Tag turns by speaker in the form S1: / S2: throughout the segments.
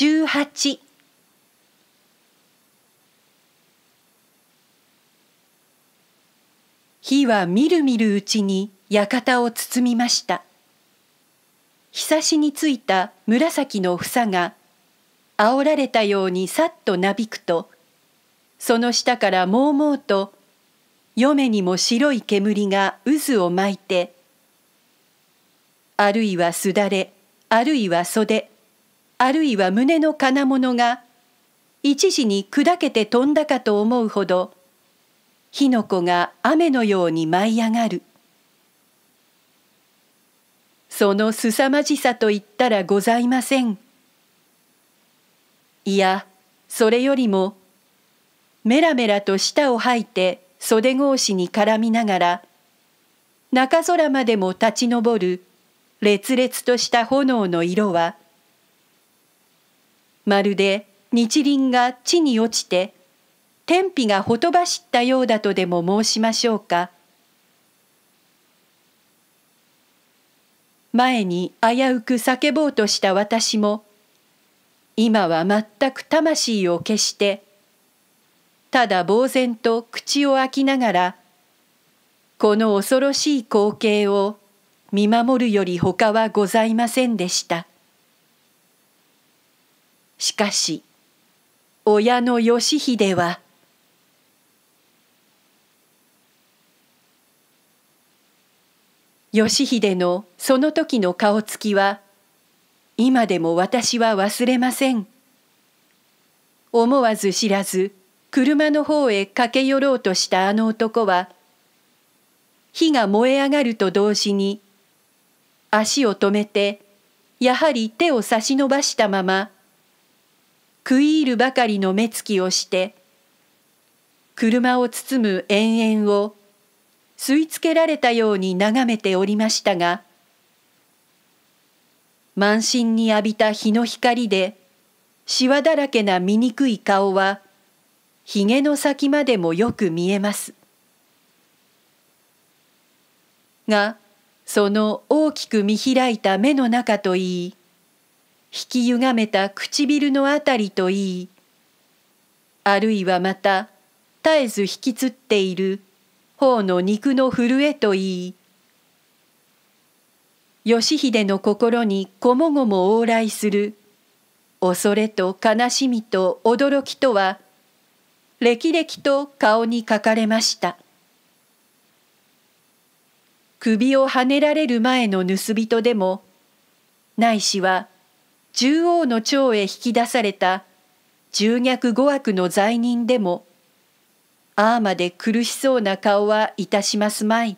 S1: 十八。火はみるみるうちに館を包みました。ひさしについた紫の房が、煽られたようにさっとなびくと、その下からもうもうと、嫁にも白い煙が渦を巻いて、あるいはすだれ、あるいは袖、あるいは胸の金物が一時に砕けて飛んだかと思うほど火の粉が雨のように舞い上がるその凄まじさといったらございませんいやそれよりもメラメラと舌を吐いて袖格子に絡みながら中空までも立ち上る烈烈とした炎の色はまるで日輪が地に落ちて天日がほとばしったようだとでも申しましょうか前に危うく叫ぼうとした私も今は全く魂を消してただ呆然と口を開きながらこの恐ろしい光景を見守るよりほかはございませんでした。しかし親の義秀は義秀のその時の顔つきは今でも私は忘れません思わず知らず車の方へ駆け寄ろうとしたあの男は火が燃え上がると同時に足を止めてやはり手を差し伸ばしたまま食い入るばかりの目つきをして車を包む延々を吸い付けられたように眺めておりましたが満身に浴びた日の光でしわだらけな醜い顔はひげの先までもよく見えます。がその大きく見開いた目の中といい引きゆがめた唇のあたりといいあるいはまた絶えず引きつっている頬の肉の震えといい義秀の心にこもごも往来する恐れと悲しみと驚きとは歴々と顔に書かれました首をはねられる前の盗人でもないしは中央の長へ引き出された重虐五悪の罪人でもああまで苦しそうな顔はいたしますまい。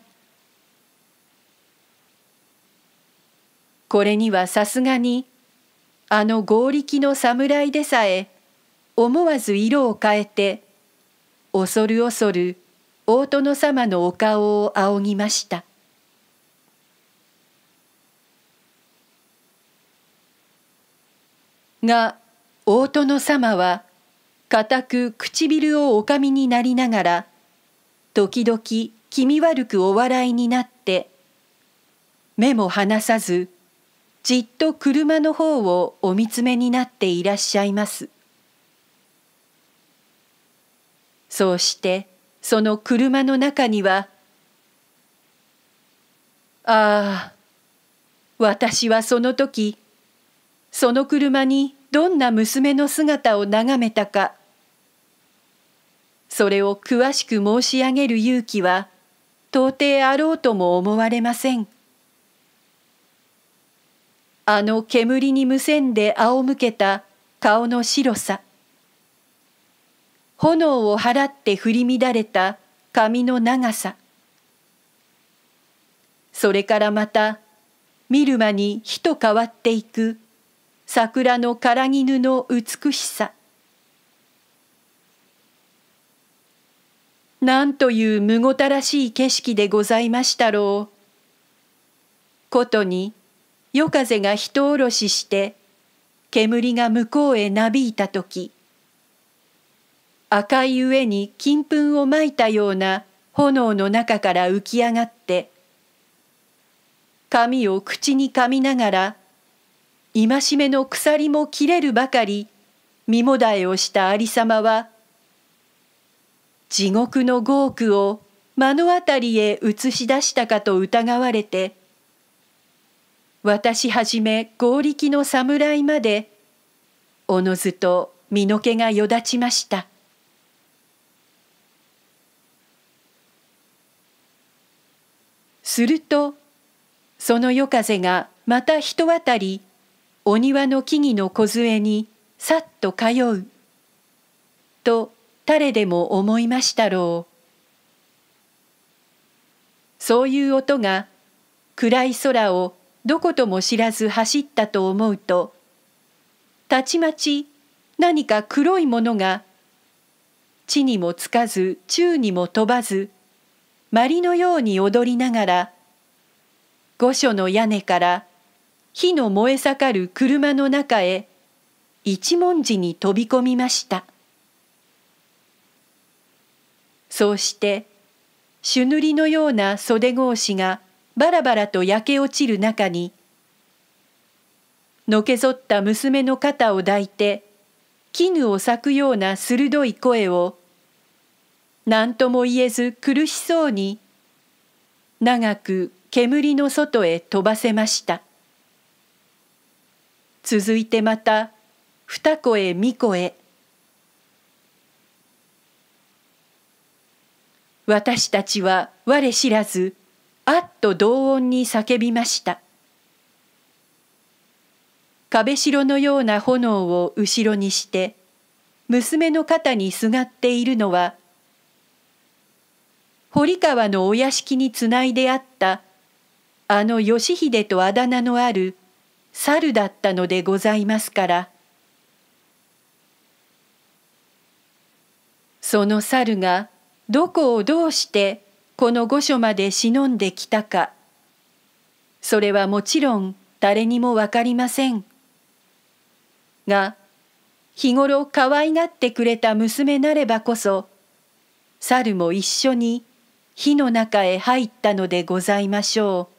S1: これにはさすがにあの合力の侍でさえ思わず色を変えて恐る恐る大殿様のお顔を仰ぎました。が大殿様は固く唇をおかみになりながら時々気味悪くお笑いになって目も離さずじっと車の方をお見つめになっていらっしゃいます。そうしてその車の中には「ああ私はその時その車にどんな娘の姿を眺めたかそれを詳しく申し上げる勇気は到底あろうとも思われませんあの煙にむせんで仰向けた顔の白さ炎を払って振り乱れた髪の長さそれからまた見る間に火と変わっていく桜の唐絹の美しさなんというむごたらしい景色でございましたろう。ことに夜風が人おろしして煙が向こうへなびいた時赤い上に金粉をまいたような炎の中から浮き上がって髪を口にかみながら戒めの鎖も切れるばかり身もだえをした有様は地獄の豪句を目の当たりへ映し出したかと疑われて私はじめ合力の侍までおのずと身の毛がよだちました。するとその夜風がまた人当たりお庭の木々の梢にさっと通う」と誰でも思いましたろうそういう音が暗い空をどことも知らず走ったと思うとたちまち何か黒いものが地にもつかず宙にも飛ばずまりのように踊りながら御所の屋根から火の燃え盛る車の中へ一文字に飛び込みましたそうして朱塗りのような袖格子がバラバラと焼け落ちる中にのけぞった娘の肩を抱いて絹を裂くような鋭い声を何とも言えず苦しそうに長く煙の外へ飛ばせました。続いてまた二子へ三子へ私たちは我知らずあっと同音に叫びました壁白のような炎を後ろにして娘の肩にすがっているのは堀川のお屋敷につないであったあの義秀とあだ名のある猿だったのでございますからその猿がどこをどうしてこの御所まで忍んできたかそれはもちろん誰にも分かりませんが日頃可愛がってくれた娘なればこそ猿も一緒に火の中へ入ったのでございましょう。